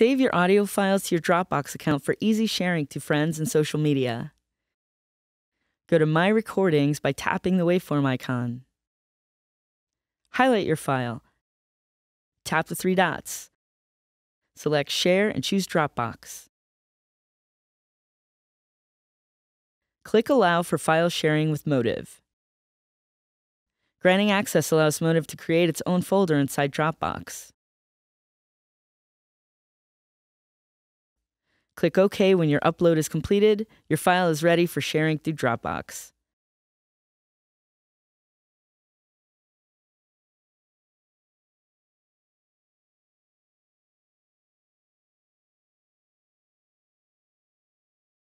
Save your audio files to your Dropbox account for easy sharing to friends and social media. Go to My Recordings by tapping the waveform icon. Highlight your file. Tap the three dots. Select Share and choose Dropbox. Click Allow for file sharing with Motive. Granting access allows Motive to create its own folder inside Dropbox. Click OK when your upload is completed. Your file is ready for sharing through Dropbox.